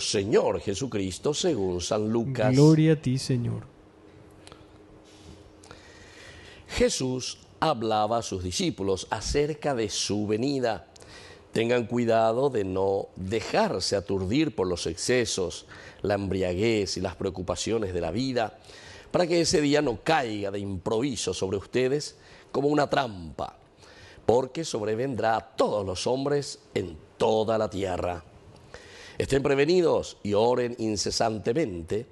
Señor Jesucristo según San Lucas. Gloria a ti, Señor. Jesús hablaba a sus discípulos acerca de su venida. Tengan cuidado de no dejarse aturdir por los excesos, la embriaguez y las preocupaciones de la vida, para que ese día no caiga de improviso sobre ustedes como una trampa, porque sobrevendrá a todos los hombres en toda la tierra. Estén prevenidos y oren incesantemente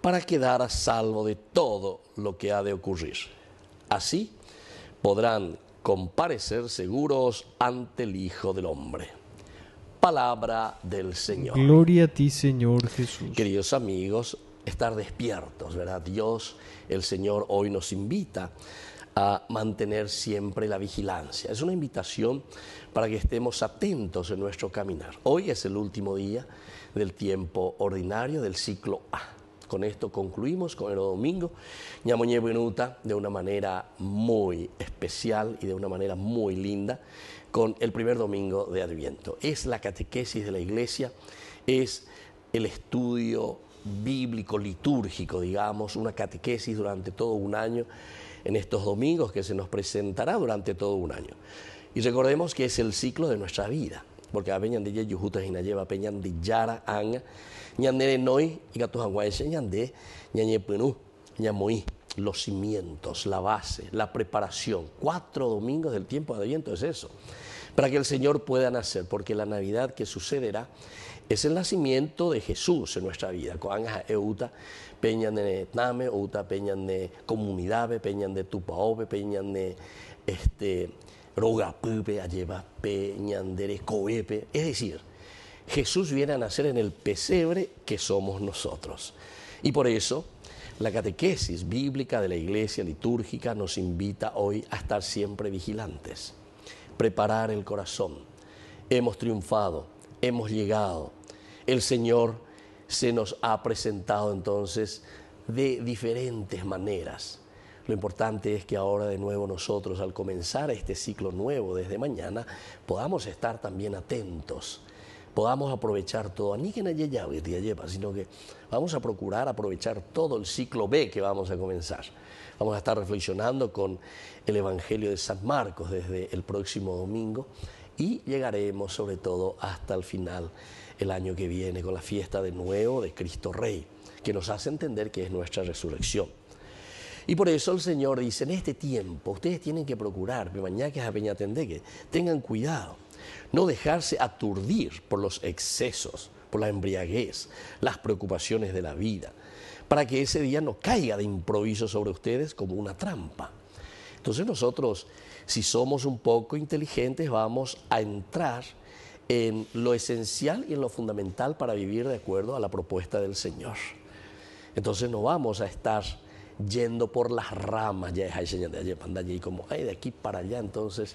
para quedar a salvo de todo lo que ha de ocurrir. Así podrán comparecer seguros ante el Hijo del Hombre. Palabra del Señor. Gloria a ti, Señor Jesús. Queridos amigos, estar despiertos, ¿verdad? Dios, el Señor, hoy nos invita a mantener siempre la vigilancia. Es una invitación para que estemos atentos en nuestro caminar. Hoy es el último día del tiempo ordinario del ciclo A. Con esto concluimos con el domingo. Ñamoñe Benuta de una manera muy especial y de una manera muy linda con el primer domingo de Adviento. Es la catequesis de la iglesia, es el estudio bíblico, litúrgico, digamos, una catequesis durante todo un año, en estos domingos que se nos presentará durante todo un año. Y recordemos que es el ciclo de nuestra vida, porque a de Yujuta Jinayeva, Peñan de Yara Ang, Ñandere Noi, y Ñande, Ñamoí. Los cimientos, la base, la preparación. Cuatro domingos del tiempo de viento es eso para que el Señor pueda nacer, porque la Navidad que sucederá es el nacimiento de Jesús en nuestra vida. peñan Es decir, Jesús viene a nacer en el pesebre que somos nosotros. Y por eso la catequesis bíblica de la iglesia litúrgica nos invita hoy a estar siempre vigilantes preparar el corazón. Hemos triunfado, hemos llegado. El Señor se nos ha presentado entonces de diferentes maneras. Lo importante es que ahora de nuevo nosotros, al comenzar este ciclo nuevo desde mañana, podamos estar también atentos podamos aprovechar todo, ni que sino que vamos a procurar aprovechar todo el ciclo B que vamos a comenzar. Vamos a estar reflexionando con el Evangelio de San Marcos desde el próximo domingo y llegaremos sobre todo hasta el final el año que viene con la fiesta de nuevo de Cristo Rey, que nos hace entender que es nuestra resurrección. Y por eso el Señor dice, en este tiempo ustedes tienen que procurar, que tengan cuidado no dejarse aturdir por los excesos, por la embriaguez, las preocupaciones de la vida, para que ese día no caiga de improviso sobre ustedes como una trampa. Entonces nosotros, si somos un poco inteligentes, vamos a entrar en lo esencial y en lo fundamental para vivir de acuerdo a la propuesta del Señor. Entonces no vamos a estar yendo por las ramas, ya es ahí señal de pandan y como, ay, de aquí para allá, entonces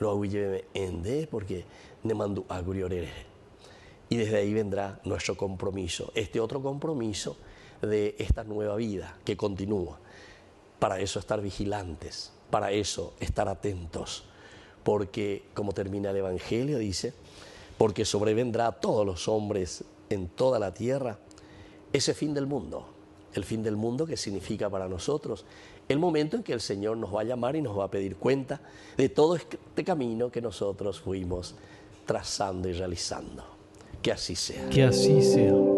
lo en porque ne mandó a Y desde ahí vendrá nuestro compromiso, este otro compromiso de esta nueva vida que continúa. Para eso estar vigilantes, para eso estar atentos, porque como termina el Evangelio, dice, porque sobrevendrá a todos los hombres en toda la tierra ese fin del mundo el fin del mundo que significa para nosotros, el momento en que el Señor nos va a llamar y nos va a pedir cuenta de todo este camino que nosotros fuimos trazando y realizando. Que así sea. Que así sea.